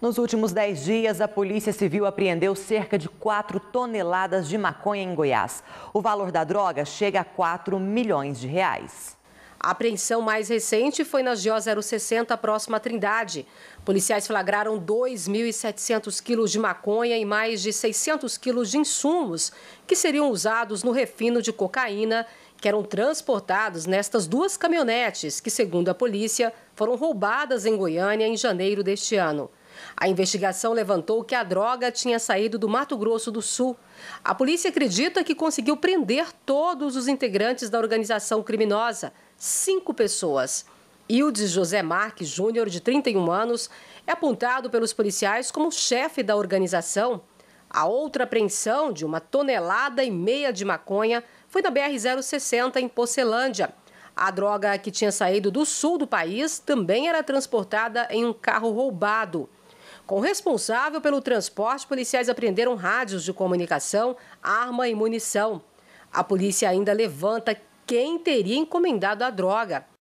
Nos últimos 10 dias, a Polícia Civil apreendeu cerca de 4 toneladas de maconha em Goiás. O valor da droga chega a 4 milhões de reais. A apreensão mais recente foi na GO 060, próxima à Trindade. Policiais flagraram 2.700 quilos de maconha e mais de 600 quilos de insumos que seriam usados no refino de cocaína que eram transportados nestas duas caminhonetes que, segundo a polícia, foram roubadas em Goiânia em janeiro deste ano. A investigação levantou que a droga tinha saído do Mato Grosso do Sul. A polícia acredita que conseguiu prender todos os integrantes da organização criminosa, cinco pessoas. Ildes José Marques Júnior, de 31 anos, é apontado pelos policiais como chefe da organização. A outra apreensão de uma tonelada e meia de maconha foi na BR-060, em Pocelândia. A droga que tinha saído do sul do país também era transportada em um carro roubado. Com o responsável pelo transporte, policiais apreenderam rádios de comunicação, arma e munição. A polícia ainda levanta quem teria encomendado a droga.